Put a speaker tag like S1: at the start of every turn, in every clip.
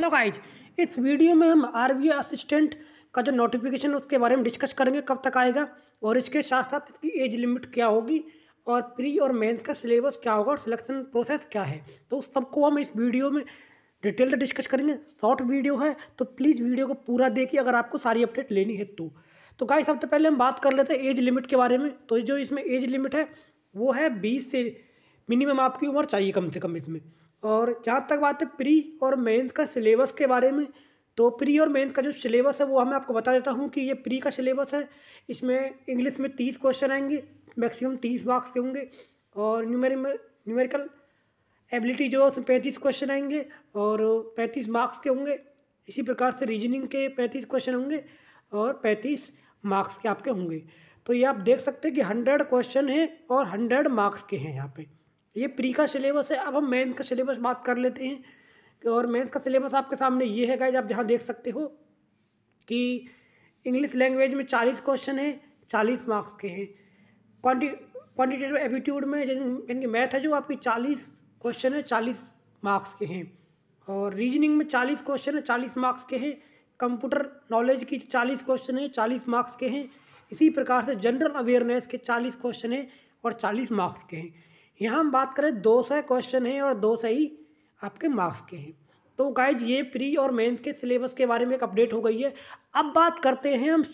S1: hello guys इस video में हम आर बी असिस्टेंट का जो नोटिफिकेशन उसके बारे में डिस्कस करेंगे कब तक आएगा और इसके साथ साथ इसकी एज लिमिट क्या होगी और प्री और मेंस का सिलेबस क्या होगा और सिलेक्शन प्रोसेस क्या है तो उस सबको हम इस वीडियो में डिटेल से डिस्कस करेंगे शॉर्ट वीडियो है तो प्लीज़ वीडियो को पूरा देखिए अगर आपको सारी अपडेट लेनी है तो तो गाइस सबसे पहले हम बात कर लेते हैं एज लिमिट के बारे में तो जो इसमें एज लिमिट है वो है बीस से मिनिमम आपकी उम्र चाहिए कम से कम इसमें और जहाँ तक बात है प्री और मेंस का सिलेबस के बारे में तो प्री और मेंस का जो सिलेबस है वो हमें आपको बता देता हूँ कि ये प्री का सिलेबस है इसमें इंग्लिश में तीस क्वेश्चन आएंगे मैक्सिमम तीस मार्क्स के होंगे और न्यूमेरिकल एबिलिटी जो है उसमें पैंतीस क्वेश्चन आएंगे और पैंतीस मार्क्स के होंगे इसी प्रकार से रीजनिंग के पैंतीस क्वेश्चन होंगे और पैंतीस मार्क्स के आपके होंगे तो ये आप देख सकते हैं कि हंड्रेड क्वेश्चन हैं और हंड्रेड मार्क्स के हैं यहाँ पे ये प्री का सिलेबस है अब हम मैथ का सिलेबस बात कर लेते हैं और मैथ का सिलेबस आपके सामने ये है गाइज आप जहाँ देख सकते हो कि इंग्लिश लैंग्वेज में चालीस क्वेश्चन हैं चालीस मार्क्स के हैं क्वान्टी क्वान्टिटेटिव एप्टीट्यूड में यानी मैथ है जो आपकी चालीस क्वेश्चन है चालीस मार्क्स के हैं और रीजनिंग में चालीस क्वेश्चन है चालीस मार्क्स के हैं कंप्यूटर नॉलेज की चालीस क्वेश्चन है चालीस मार्क्स के हैं इसी प्रकार से जनरल अवेयरनेस के चालीस क्वेश्चन हैं और चालीस मार्क्स के हैं यहाँ हम बात करें दो सौ क्वेश्चन हैं और दो सौ ही आपके मार्क्स के हैं तो गाइज ये प्री और मेंस के सिलेबस के बारे में एक अपडेट हो गई है अब बात करते हैं हम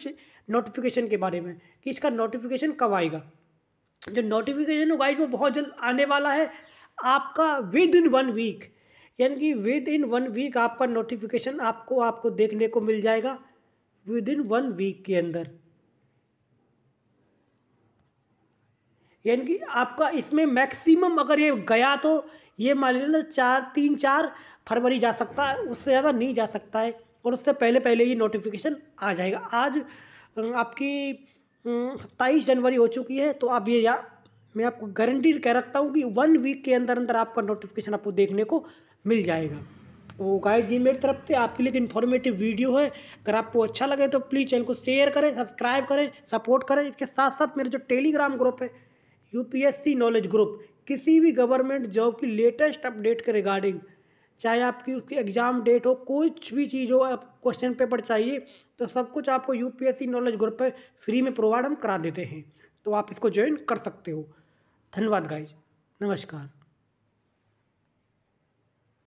S1: नोटिफिकेशन के बारे में कि इसका नोटिफिकेशन कब आएगा जो नोटिफिकेशन गाइज वो बहुत जल्द आने वाला है आपका विद इन वन वीक यानी कि विद इन वन वीक आपका नोटिफिकेशन आपको आपको देखने को मिल जाएगा विद इन वन वीक के अंदर यानी कि आपका इसमें मैक्सिमम अगर ये गया तो ये मान लीजिए ना चार तीन चार फरवरी जा सकता है उससे ज़्यादा नहीं जा सकता है और उससे पहले पहले ये नोटिफिकेशन आ जाएगा आज आपकी सत्ताईस जनवरी हो चुकी है तो आप ये या मैं आपको गारंटी कह रखता हूँ कि वन वीक के अंदर अंदर आपका नोटिफिकेशन आपको देखने को मिल जाएगा वो तो गाय जी मेरी तरफ से आपके लिए एक इन्फॉर्मेटिव वीडियो है अगर आपको अच्छा लगे तो प्लीज़ चैनल को शेयर करें सब्सक्राइब करें सपोर्ट करें इसके साथ साथ मेरा जो टेलीग्राम ग्रुप है यूपीएससी नॉलेज ग्रुप किसी भी गवर्नमेंट जॉब की लेटेस्ट अपडेट के रिगार्डिंग चाहे आपकी उसकी एग्ज़ाम डेट हो कुछ भी चीज़ हो आप क्वेश्चन पेपर चाहिए तो सब कुछ आपको यूपीएससी नॉलेज ग्रुप पर फ्री में प्रोवाइड हम करा देते हैं तो आप इसको ज्वाइन कर सकते हो धन्यवाद गाइज नमस्कार